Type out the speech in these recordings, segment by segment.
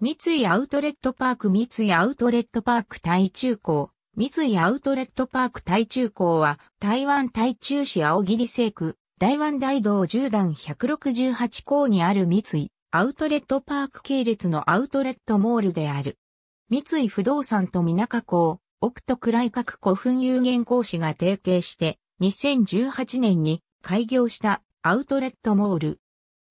三井アウトレットパーク三井アウトレットパーク台中港三井アウトレットパーク台中港は台湾台中市青霧西区台湾大道10段168港にある三井アウトレットパーク系列のアウトレットモールである。三井不動産と港、奥と暗い各古墳有限講師が提携して2018年に開業したアウトレットモール。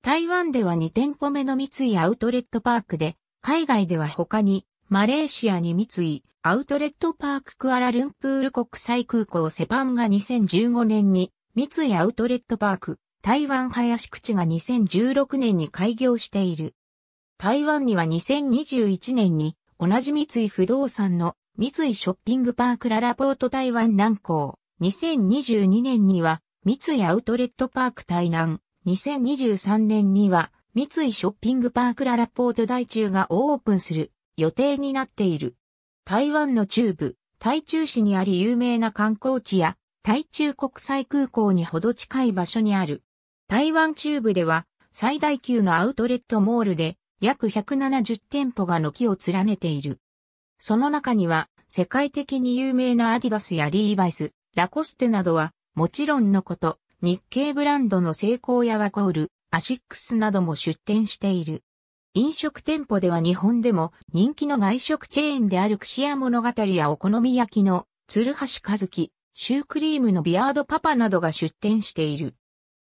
台湾では2店舗目の三井アウトレットパークで海外では他に、マレーシアに三井、アウトレットパーククアラルンプール国際空港セパンが2015年に、三井アウトレットパーク、台湾林口が2016年に開業している。台湾には2021年に、同じ三井不動産の三井ショッピングパークララポート台湾南港、2022年には三井アウトレットパーク台南、2023年には三井ショッピングパークララポート大中がオープンする予定になっている。台湾の中部、台中市にあり有名な観光地や、台中国際空港にほど近い場所にある。台湾中部では、最大級のアウトレットモールで、約170店舗が軒を連ねている。その中には、世界的に有名なアディダスやリーバイス、ラコステなどは、もちろんのこと、日系ブランドの成功やワコール、アシックスなども出店している。飲食店舗では日本でも人気の外食チェーンである串屋物語やお好み焼きの鶴橋和樹、シュークリームのビアードパパなどが出店している。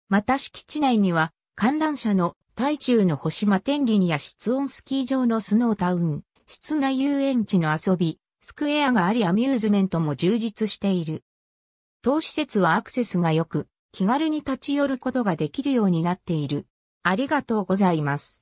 また敷地内には観覧車の台中の星間天林や室温スキー場のスノータウン、室内遊園地の遊び、スクエアがありアミューズメントも充実している。当施設はアクセスが良く、気軽に立ち寄ることができるようになっている。ありがとうございます。